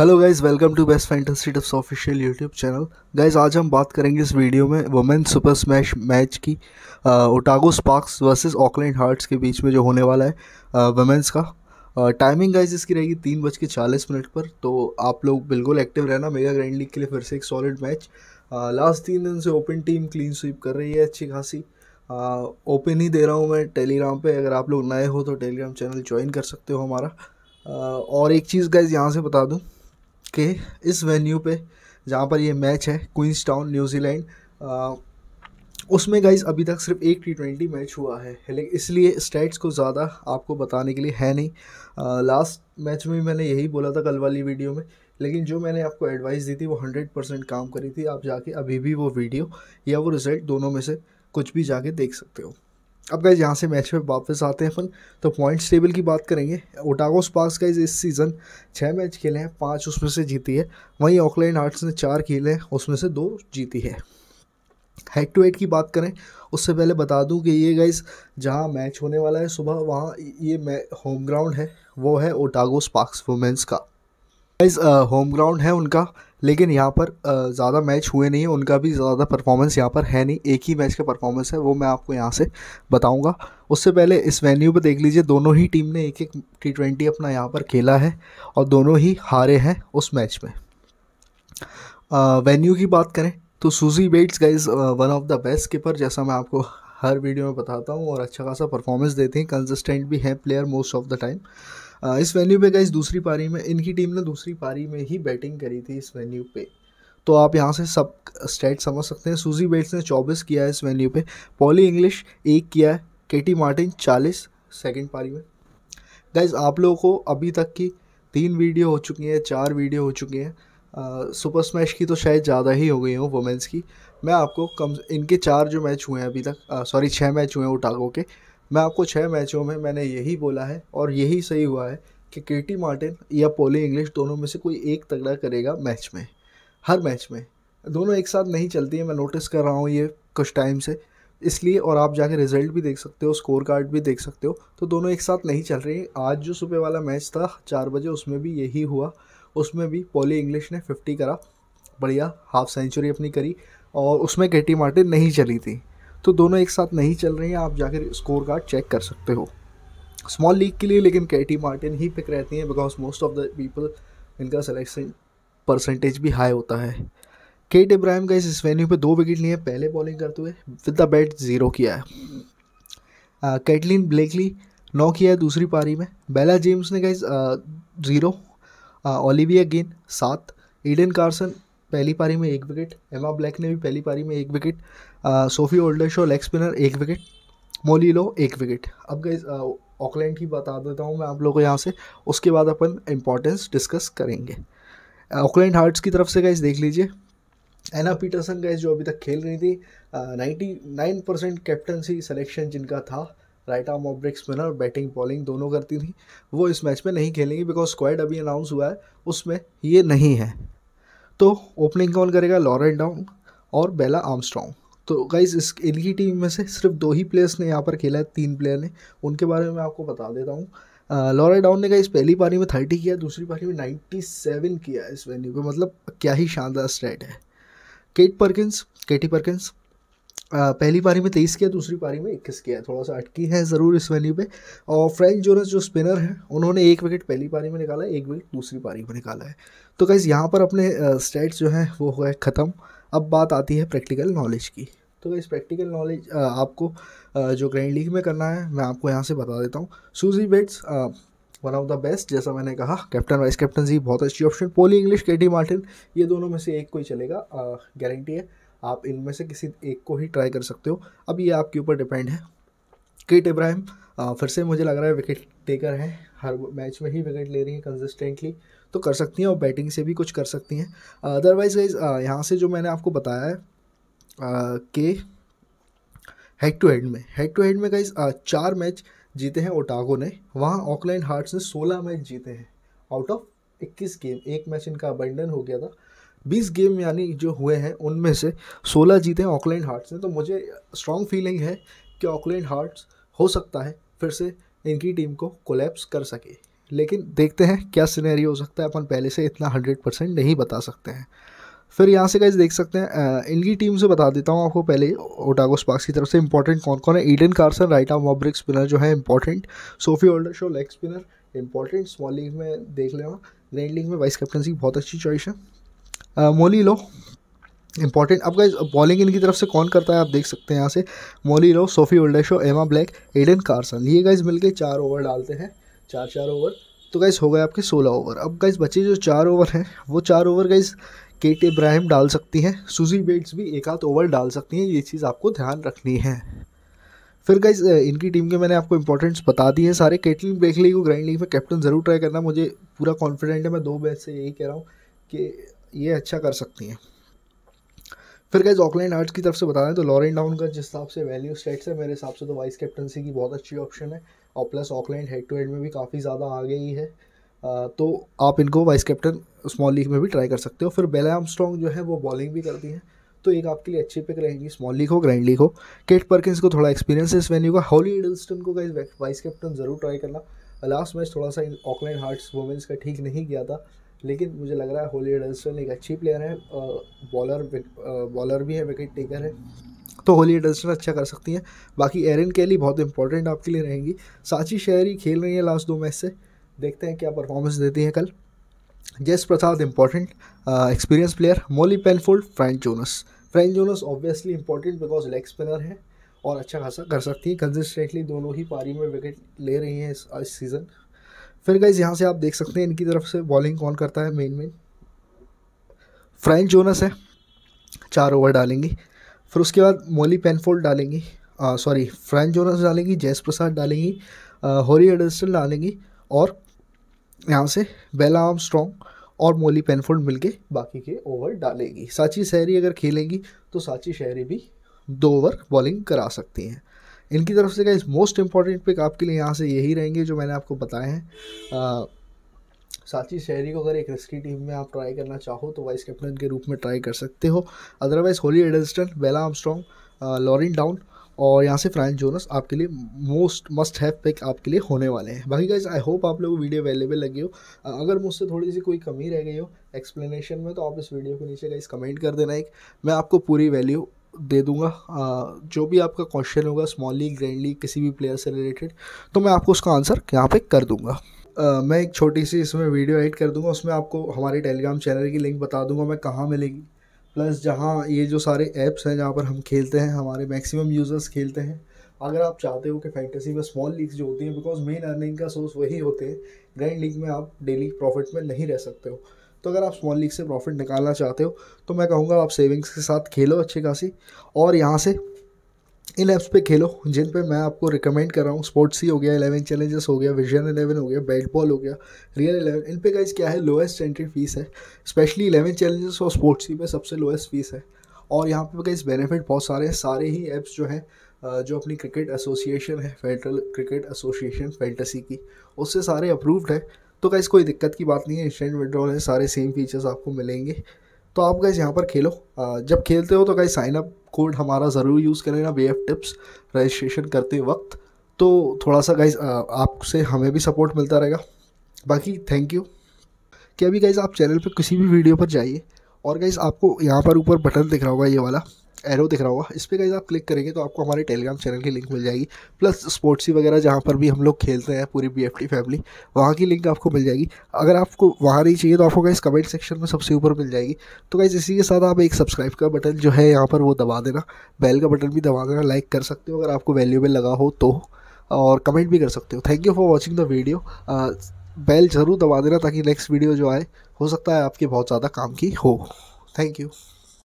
hello guys welcome to best fantasy tips official YouTube channel guys आज हम बात करेंगे इस वीडियो में वुमेन सुपर स्मैश मैच की Otago Sparks versus Auckland Hearts के बीच में जो होने वाला है वुमेंस का टाइमिंग गाइस इसकी रहेगी तीन बज के चालीस मिनट पर तो आप लोग बिल्कुल एक्टिव रहना मेगा ग्रैंड लीग के लिए फिर से एक सॉलिड मैच लास्ट तीन दिन से ओपन टीम क्लीन स्वीप कर रही है अच्छी खासी ओपन ही दे रहा हूँ मैं टेलीग्राम पर अगर आप लोग नए हो तो टेलीग्राम चैनल ज्वाइन कर सकते हो हमारा और एक चीज़ गाइज यहाँ से बता दूँ के इस वेन्यू पे जहाँ पर ये मैच है क्वींस टाउन न्यूजीलैंड उसमें गाइज अभी तक सिर्फ एक टी ट्वेंटी मैच हुआ है लेकिन इसलिए स्टैट्स को ज़्यादा आपको बताने के लिए है नहीं आ, लास्ट मैच में भी मैंने यही बोला था कल वाली वीडियो में लेकिन जो मैंने आपको एडवाइस दी थी वो हंड्रेड परसेंट काम करी थी आप जाके अभी भी वो वीडियो या वो रिज़ल्ट दोनों में से कुछ भी जाके देख सकते हो अब गाइज यहाँ से मैच में वापस आते हैं अपन तो पॉइंट्स टेबल की बात करेंगे ओटागो स्पार्क्स गाइज इस सीज़न छः मैच खेले हैं पाँच उसमें से जीती है वहीं ऑकलैंड हार्ट्स ने चार खेले हैं उसमें से दो जीती है हेड टू हेड की बात करें उससे पहले बता दूं कि ये गाइस जहां मैच होने वाला है सुबह वहां ये होम ग्राउंड है वो है ओटागो स्पार्क्स वुमेंस का गाइस होम ग्राउंड है उनका लेकिन यहाँ पर ज़्यादा मैच हुए नहीं है उनका भी ज़्यादा परफॉर्मेंस यहाँ पर है नहीं एक ही मैच का परफॉर्मेंस है वो मैं आपको यहाँ से बताऊँगा उससे पहले इस वेन्यू पर देख लीजिए दोनों ही टीम ने एक एक टी ट्वेंटी अपना यहाँ पर खेला है और दोनों ही हारे हैं उस मैच में वेन्यू की बात करें तो Suzie Bates guys one of the best keeper जैसा मैं आपको हर वीडियो में बताता हूँ और अच्छा खासा परफॉर्मेंस देते हैं कंसिस्टेंट भी हैं player most of the time इस वेन्यू पे गई दूसरी पारी में इनकी टीम ने दूसरी पारी में ही बैटिंग करी थी इस वेन्यू पे तो आप यहाँ से सब स्टेट समझ सकते हैं सूजी बेट्स ने चौबीस किया है इस वेन्यू पे पॉली इंग्लिश एक किया है केटी मार्टिन चालीस सेकेंड पारी में गाइज आप लोगों को अभी तक की तीन वीडियो हो चुकी हैं चार वीडियो हो चुकी हैं सुपर स्मैश की तो शायद ज़्यादा ही हो गई हो वुमेंस की मैं आपको कम इनके चार जो मैच हुए हैं अभी तक सॉरी छः मैच हुए हैं ओटागो के मैं आपको छः मैचों में मैंने यही बोला है और यही सही हुआ है कि केटी मार्टिन या पोली इंग्लिश दोनों में से कोई एक तगड़ा करेगा मैच में हर मैच में दोनों एक साथ नहीं चलती है मैं नोटिस कर रहा हूँ ये कुछ टाइम से इसलिए और आप जाके रिजल्ट भी देख सकते हो स्कोर कार्ड भी देख सकते हो तो दोनों एक साथ नहीं चल रही आज जो सुबह वाला मैच था चार बजे उसमें भी यही हुआ उसमें भी पोली इंग्लिश ने फिफ्टी करा बढ़िया हाफ सेंचुरी अपनी करी और उसमें केटी मार्टिन नहीं चली थी तो दोनों एक साथ नहीं चल रही हैं आप जाकर स्कोर कार्ड चेक कर सकते हो स्मॉल लीग के लिए लेकिन कैटी मार्टिन ही पिक रहती हैं because most of the people इनका सिलेक्शन परसेंटेज भी हाई होता है केट इब्राहिम का इस वेन्यू पे दो विकेट लिए पहले बॉलिंग करते हुए विद द बैट ज़ीरो किया है कैटलिन uh, ब्लेकली नौ किया है दूसरी पारी में बेला जेम्स ने गाइज ज़ीरो ओलिविया गेन सात ईडन कार्सन पहली पारी में एक विकेट एमा ब्लैक ने भी पहली पारी में एक wicket Sophie Oldershaw leg spinner एक विकेट मोली लो एक विकेट अब गई ऑकलैंड की बता देता हूँ मैं आप लोगों को यहाँ से उसके बाद अपन इम्पोर्टेंस डिस्कस करेंगे ऑकलैंड हार्ट्स की तरफ से गाइज देख लीजिए एना पीटरसन गाइज जो अभी तक खेल रही थी ninety nine percent captaincy selection जिनका था right arm off break spinner batting bowling दोनों करती थी वो इस मैच में नहीं खेलेंगी बिकॉज स्क्वाड अभी अनाउंस हुआ है उसमें ये नहीं है तो ओपनिंग कौन करेगा लॉरेंट डाउन और बेला आर्मस्ट्रॉन्ग तो गाइज इस इनकी टीम में से सिर्फ दो ही प्लेयर्स ने यहाँ पर खेला है तीन प्लेयर ने उनके बारे में मैं आपको बता देता हूँ लॉरे डाउन ने गाइज पहली पारी में थर्टी किया दूसरी पारी में नाइन्टी सेवन किया इस वेन्यू पे मतलब क्या ही शानदार स्ट्रेट है केट परकिंस केटी परकिंस पहली पारी में तेईस किया दूसरी पारी में इक्कीस किया थोड़ा सा अटकी है ज़रूर इस वैल्यू पे और फ्रेंच जोनस जो स्पिनर है उन्होंने एक विकेट पहली पारी में निकाला है एक विकेट दूसरी पारी में निकाला है तो कैसे यहाँ पर अपने स्टेट्स जो हैं वो हुआ है ख़त्म अब बात आती है प्रैक्टिकल नॉलेज की तो इस प्रैक्टिकल नॉलेज आपको जो ग्रैंड लीग में करना है मैं आपको यहाँ से बता देता हूँ Suzie Bates one of the best जैसा मैंने कहा कैप्टन वाइस कैप्टन जी बहुत अच्छी ऑप्शन पोली इंग्लिश के मार्टिन ये दोनों में से एक कोई चलेगा गारंटी है आप इनमें से किसी एक को ही ट्राई कर सकते हो अब ये आपके ऊपर डिपेंड है किट इब्राहिम फिर से मुझे लग रहा है विकेट टेकर हैं हर मैच में ही विकेट ले रही हैं कंसिस्टेंटली तो कर सकती हैं और बैटिंग से भी कुछ कर सकती हैं अदरवाइज गाइज यहाँ से जो मैंने आपको बताया है के हेड टू हेड में हेड टू हेड में गाइज चार मैच जीते हैं ओटागो ने वहाँ ऑकलैंड हार्ट्स ने सोलह मैच जीते हैं आउट ऑफ इक्कीस गेम एक मैच इनका अबंडन हो गया था बीस गेम यानी जो हुए हैं उनमें से सोलह जीते हैं ऑकलैंड हार्ट्स ने तो मुझे स्ट्रॉन्ग फीलिंग है कि ऑकलैंड हार्ट्स हो सकता है फिर से इनकी टीम को कोलेप्स कर सके लेकिन देखते हैं क्या सिनेरियो हो सकता है अपन पहले से इतना हंड्रेड परसेंट नहीं बता सकते हैं फिर यहाँ से गाइज देख सकते हैं इनकी टीम से बता देता हूँ आपको पहले ओटागो स्पार्क्स की तरफ से इंपॉर्टेंट कौन कौन है Eden Carson right arm off break spinner जो है important Sophie Oldershaw leg spinner important small league में देख लेना ग्रैंड लीग में वाइस कैप्टनसी बहुत अच्छी चॉइस है मोली uh, लो इंपॉर्टेंट अब गाइज बॉलिंग इनकी तरफ से कौन करता है आप देख सकते हैं यहाँ से मोली लो Sophie Oldershaw Emma Black Eden Carson ये गाइज मिलके चार ओवर डालते हैं चार चार ओवर तो गाइज हो गए आपके सोलह ओवर अब गाइज बच्चे जो चार ओवर हैं वो चार ओवर गाइज केट इब्राहिम डाल सकती हैं सुजी बेट्स भी एक आध ओवर डाल सकती हैं ये चीज़ आपको ध्यान रखनी है फिर गाइज uh, इनकी टीम के मैंने आपको इंपॉर्टेंट्स बता दिए हैं सारे केटलिन ब्रेकली को ग्राइंड लीग में कैप्टन ज़रूर ट्राई करना मुझे पूरा कॉन्फिडेंट है मैं दो बैच से यही कह रहा हूँ कि ये अच्छा कर सकती हैं फिर गैज़ ऑकलैंड आर्ट्स की तरफ से बता रहे हैं तो लॉरेंड डाउन का जिस हिसाब से वैल्यू स्टेट्स है मेरे हिसाब से तो वाइस कैप्टनसी की बहुत अच्छी ऑप्शन है और plus Auckland head to head में भी काफ़ी ज़्यादा आ गई है आ, तो आप इनको वाइस कैप्टन स्मॉल लीग में भी ट्राई कर सकते हो फिर बेला आर्मस्ट्रॉन्ग जो है वो बॉलिंग भी करती हैं तो एक आपके लिए अच्छी पिक रहेगी स्मॉल लीग हो ग्रैंड लीग हो केट परकिंस को थोड़ा एक्सपीरियंस है इस वेन्यू का हॉली एडल्स्टन को वाइस कैप्टन ज़रूर ट्राई करना लास्ट मैच थोड़ा सा ऑकलैंड हार्ट्स वुमेंस का ठीक नहीं गया था लेकिन मुझे लग रहा है होली एडल्सन एक अच्छी प्लेयर है बॉलर बॉलर भी है विकेट टेकर है तो होली एडल्सन अच्छा कर सकती हैं बाकी एरिन केली बहुत इंपॉर्टेंट आपके लिए रहेंगी साची शहरी खेल रही है लास्ट दो मैच से देखते हैं क्या परफॉर्मेंस देती हैं कल Jess Prasad important experience player Molly Penfold French Jonas French Jonas obviously important because leg spinner है और अच्छा खासा कर सकती है कंसिस्टेंटली दोनों ही पारी में विकेट ले रही हैं इस, इस सीज़न फिर गाइज यहाँ से आप देख सकते हैं इनकी तरफ से बॉलिंग कौन करता है मेन मेन फ्रेंच जोनस है चार ओवर डालेंगी फिर उसके बाद मोली पेनफोल्ड डालेंगी सॉरी फ्रेंच जोनस डालेंगी जयस प्रसाद डालेंगी होरी एडल्सन डालेंगी और यहाँ से बेला आर्म स्ट्रॉन्ग और मोली पेनफोल्ड मिलके बाकी के ओवर डालेगी साची शहरी अगर खेलेंगी तो साची शहरी भी दो ओवर बॉलिंग करा सकती हैं इनकी तरफ से गाइज मोस्ट इंपॉर्टेंट पिक आपके लिए यहाँ से यही रहेंगे जो मैंने आपको बताए हैं साथ ही शहरी को अगर एक रिस्की टीम में आप ट्राई करना चाहो तो वाइस कैप्टन के रूप में ट्राई कर सकते हो otherwise Holly Eddleston Bella Armstrong Lauren Down और यहाँ से फ्रांस जोनस आपके लिए मोस्ट मस्ट हैव पिक आपके लिए होने वाले हैं बाकी गाइज आई होप आप लोगों को वीडियो अवेलेबल लगी हो अगर मुझसे थोड़ी सी कोई कमी रह गई हो एक्सप्लेनेशन में तो आप इस वीडियो के नीचे गाइज कमेंट कर देना एक मैं आपको पूरी वैल्यू दे दूंगा आ, जो भी आपका क्वेश्चन होगा स्मॉल लीग ग्रैंड लीग किसी भी प्लेयर से रिलेटेड तो मैं आपको उसका आंसर यहाँ पे कर दूंगा Uh, मैं एक छोटी सी इसमें वीडियो एडिट कर दूंगा उसमें आपको हमारे टेलीग्राम चैनल की लिंक बता दूंगा मैं कहाँ मिलेगी प्लस जहाँ ये जो सारे ऐप्स हैं जहाँ पर हम खेलते हैं हमारे मैक्सिमम यूज़र्स खेलते हैं अगर आप चाहते हो कि फैंटेसी में स्मॉल लीग्स जो होती हैं बिकॉज मेन अर्निंग का सोर्स वही होते हैं ग्रैंड लीग में आप डेली प्रॉफिट में नहीं रह सकते हो तो अगर आप स्मॉल लीग से प्रॉफिट निकालना चाहते हो तो मैं कहूँगा आप सेविंग्स के साथ खेलो अच्छी खासी और यहाँ से इन ऐप्स पे खेलो जिन पे मैं आपको रिकमेंड कर रहा हूँ स्पोर्ट्स ही हो गया एलेवन चैलेंजेस हो गया विजन एलेवन हो गया बैट बॉल हो गया रियल एलेवन इन पे गाइज क्या है लोएस्ट एंट्री फीस है स्पेशली एलेवन चैलेंजेस और स्पोर्ट्स ही पे सबसे लोएस्ट फीस है और यहाँ पे गाइज बेनिफिट बहुत सारे हैं सारे ही ऐप्स जो हैं जो अपनी क्रिकेट एसोसिएशन है फेडरल क्रिकेट एसोसिएशन फेंटसी की उससे सारे अप्रूव्ड है तो गैस कोई दिक्कत की बात नहीं है इंस्टेंट विड्रॉल है सारे सेम फीचर्स आपको मिलेंगे तो आप गैस यहाँ पर खेलो जब खेलते हो तो गैस साइनअप कोड हमारा ज़रूर यूज़ करें ना वे एफ टिप्स रजिस्ट्रेशन करते वक्त तो थोड़ा सा गाइज आपसे हमें भी सपोर्ट मिलता रहेगा बाकी थैंक यू क्या अभी गाइज आप चैनल पर किसी भी वीडियो पर जाइए और गाइज आपको यहाँ पर ऊपर बटन दिख रहा होगा ये वाला एरो दिख रहा होगा इस पर गाइज आप क्लिक करेंगे तो आपको हमारे टेलीग्राम चैनल की लिंक मिल जाएगी प्लस ही वगैरह जहाँ पर भी हम लोग खेलते हैं पूरी बी फैमिली वहाँ की लिंक आपको मिल जाएगी अगर आपको वहाँ नहीं चाहिए तो आपको गाइज कमेंट सेक्शन में सबसे ऊपर मिल जाएगी तो गाइज इसी के साथ आप एक सब्सक्राइब का बटन जो है यहाँ पर वो दबा देना बेल का बटन भी दबा देना लाइक कर सकते हो अगर आपको वैल्यूबल लगा हो तो और कमेंट भी कर सकते हो thank you for watching the video bell ज़रूर दबा देना ताकि नेक्स्ट वीडियो जो आए हो सकता है आपके बहुत ज़्यादा काम की हो थैंक यू